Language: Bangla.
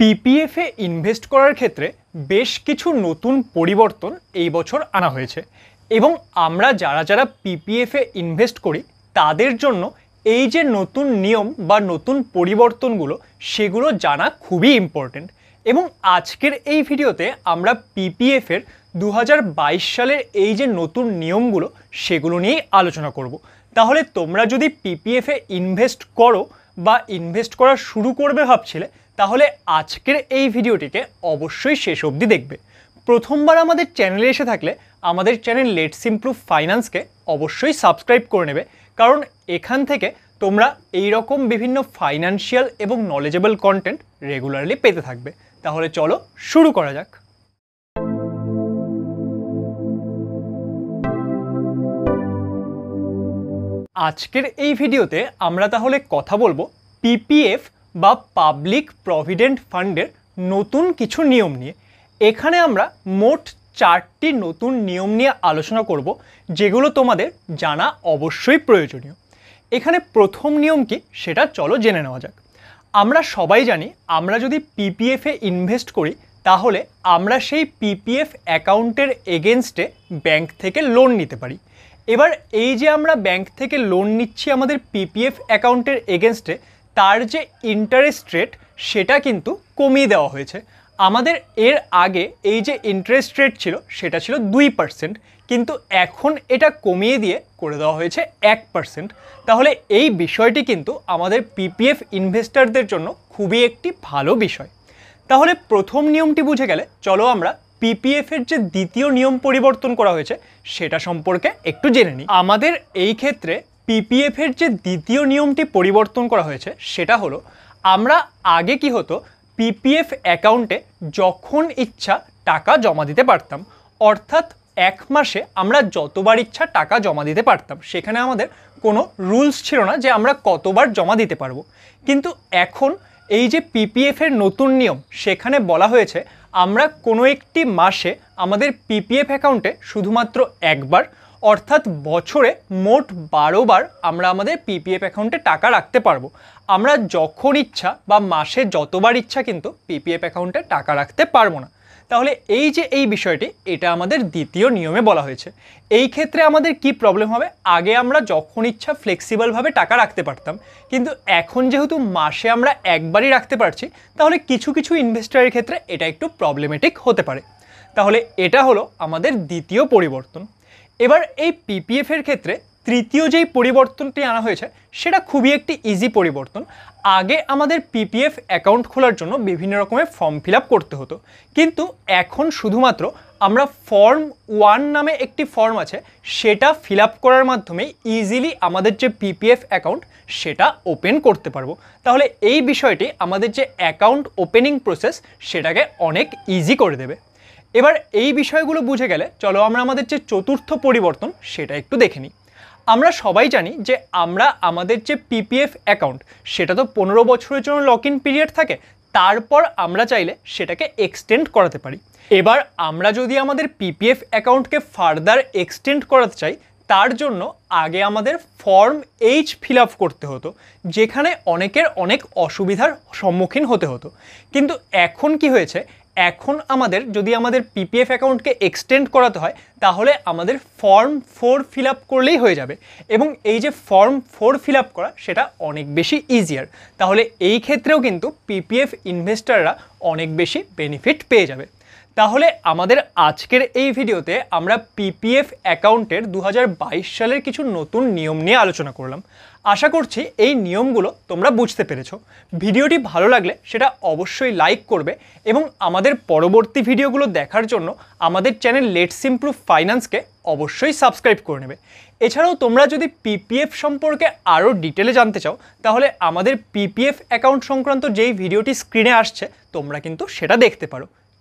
পিপিএফে ইনভেস্ট করার ক্ষেত্রে বেশ কিছু নতুন পরিবর্তন এই বছর আনা হয়েছে এবং আমরা যারা যারা পিপিএফে ইনভেস্ট করি তাদের জন্য এই যে নতুন নিয়ম বা নতুন পরিবর্তনগুলো সেগুলো জানা খুবই ইম্পর্টেন্ট এবং আজকের এই ভিডিওতে আমরা পিপিএফের দু সালের এই যে নতুন নিয়মগুলো সেগুলো নিয়েই আলোচনা করব। তাহলে তোমরা যদি পিপিএফে ইনভেস্ট করো বা ইনভেস্ট করা শুরু করবে ভাবছিলে তাহলে আজকের এই ভিডিওটিকে অবশ্যই শেষ অবধি দেখবে প্রথমবার আমাদের চ্যানেলে এসে থাকলে আমাদের চ্যানেল লেটস ইমপ্রুভ ফাইন্যান্সকে অবশ্যই সাবস্ক্রাইব করে নেবে কারণ এখান থেকে তোমরা এই রকম বিভিন্ন ফাইন্যান্সিয়াল এবং নলেজেবল কন্টেন্ট রেগুলারলি পেতে থাকবে তাহলে চলো শুরু করা যাক আজকের এই ভিডিওতে আমরা তাহলে কথা বলবো পিপিএফ বা পাবলিক প্রভিডেন্ট ফান্ডের নতুন কিছু নিয়ম নিয়ে এখানে আমরা মোট চারটি নতুন নিয়ম নিয়ে আলোচনা করব যেগুলো তোমাদের জানা অবশ্যই প্রয়োজনীয় এখানে প্রথম নিয়ম কি সেটা চলো জেনে নেওয়া যাক আমরা সবাই জানি আমরা যদি পিপিএফে ইনভেস্ট করি তাহলে আমরা সেই পিপিএফ অ্যাকাউন্টের এগেনস্টে ব্যাংক থেকে লোন নিতে পারি এবার এই যে আমরা ব্যাংক থেকে লোন নিচ্ছি আমাদের পিপিএফ অ্যাকাউন্টের এগেনস্টে তার যে ইন্টারেস্ট রেট সেটা কিন্তু কমিয়ে দেওয়া হয়েছে আমাদের এর আগে এই যে ইন্টারেস্ট রেট ছিল সেটা ছিল দুই পার্সেন্ট কিন্তু এখন এটা কমিয়ে দিয়ে করে দেওয়া হয়েছে এক পার্সেন্ট তাহলে এই বিষয়টি কিন্তু আমাদের পিপিএফ ইনভেস্টারদের জন্য খুবই একটি ভালো বিষয় তাহলে প্রথম নিয়মটি বুঝে গেলে চলো আমরা পিপিএফের যে দ্বিতীয় নিয়ম পরিবর্তন করা হয়েছে সেটা সম্পর্কে একটু জেনে নিই আমাদের এই ক্ষেত্রে পিপিএফের যে দ্বিতীয় নিয়মটি পরিবর্তন করা হয়েছে সেটা হলো আমরা আগে কি হতো পিপিএফ অ্যাকাউন্টে যখন ইচ্ছা টাকা জমা দিতে পারতাম অর্থাৎ এক মাসে আমরা যতবার ইচ্ছা টাকা জমা দিতে পারতাম সেখানে আমাদের কোনো রুলস ছিল না যে আমরা কতবার জমা দিতে পারবো কিন্তু এখন এই যে পিপিএফের নতুন নিয়ম সেখানে বলা হয়েছে আমরা কোনো একটি মাসে আমাদের পিপিএফ অ্যাকাউন্টে শুধুমাত্র একবার অর্থাৎ বছরে মোট বারোবার আমরা আমাদের পিপিএফ অ্যাকাউন্টে টাকা রাখতে পারবো আমরা যখন ইচ্ছা বা মাসে যতবার ইচ্ছা কিন্তু পিপিএফ অ্যাকাউন্টে টাকা রাখতে পারবো না তাহলে এই যে এই বিষয়টি এটা আমাদের দ্বিতীয় নিয়মে বলা হয়েছে এই ক্ষেত্রে আমাদের কি প্রবলেম হবে আগে আমরা যখন ইচ্ছা ফ্লেক্সিবলভাবে টাকা রাখতে পারতাম কিন্তু এখন যেহেতু মাসে আমরা একবারই রাখতে পারছি তাহলে কিছু কিছু ইনভেস্টারের ক্ষেত্রে এটা একটু প্রবলেমেটিক হতে পারে তাহলে এটা হলো আমাদের দ্বিতীয় পরিবর্তন এবার এই পিপিএফের ক্ষেত্রে তৃতীয় যেই পরিবর্তনটি আনা হয়েছে সেটা খুবই একটি ইজি পরিবর্তন আগে আমাদের পিপিএফ অ্যাকাউন্ট খোলার জন্য বিভিন্ন রকমের ফর্ম ফিল করতে হতো কিন্তু এখন শুধুমাত্র আমরা ফর্ম ওয়ান নামে একটি ফর্ম আছে সেটা ফিল করার মাধ্যমে ইজিলি আমাদের যে পিপিএফ অ্যাকাউন্ট সেটা ওপেন করতে পারবো তাহলে এই বিষয়টি আমাদের যে অ্যাকাউন্ট ওপেনিং প্রসেস সেটাকে অনেক ইজি করে দেবে এবার এই বিষয়গুলো বুঝে গেলে চলো আমরা আমাদের যে চতুর্থ পরিবর্তন সেটা একটু দেখে নিই আমরা সবাই জানি যে আমরা আমাদের যে পিপিএফ অ্যাকাউন্ট সেটা তো পনেরো বছরের জন্য লক ইন পিরিয়ড থাকে তারপর আমরা চাইলে সেটাকে এক্সটেন্ড করাতে পারি এবার আমরা যদি আমাদের পিপিএফ অ্যাকাউন্টকে ফার্দার এক্সটেন্ড করাতে চাই তার জন্য আগে আমাদের ফর্ম এইচ ফিল আপ করতে হতো যেখানে অনেকের অনেক অসুবিধার সম্মুখীন হতে হতো কিন্তু এখন কি হয়েছে এখন আমাদের যদি আমাদের পিপিএফ অ্যাকাউন্টকে এক্সটেন্ড করাতে হয় তাহলে আমাদের ফর্ম ফোর ফিল আপ করলেই হয়ে যাবে এবং এই যে ফর্ম ফোর ফিল আপ করা সেটা অনেক বেশি ইজিয়ার তাহলে এই ক্ষেত্রেও কিন্তু পিপিএফ ইনভেস্টাররা অনেক বেশি বেনিফিট পেয়ে যাবে তাহলে আমাদের আজকের এই ভিডিওতে আমরা পিপিএফ অ্যাকাউন্টের দু সালের কিছু নতুন নিয়ম নিয়ে আলোচনা করলাম আশা করছি এই নিয়মগুলো তোমরা বুঝতে পেরেছ ভিডিওটি ভালো লাগলে সেটা অবশ্যই লাইক করবে এবং আমাদের পরবর্তী ভিডিওগুলো দেখার জন্য আমাদের চ্যানেল লেটস ইম্প্রুভ ফাইন্যান্সকে অবশ্যই সাবস্ক্রাইব করে নেবে এছাড়াও তোমরা যদি পিপিএফ সম্পর্কে আরও ডিটেলে জানতে চাও তাহলে আমাদের পিপিএফ অ্যাকাউন্ট সংক্রান্ত যেই ভিডিওটি স্ক্রিনে আসছে তোমরা কিন্তু সেটা দেখতে পারো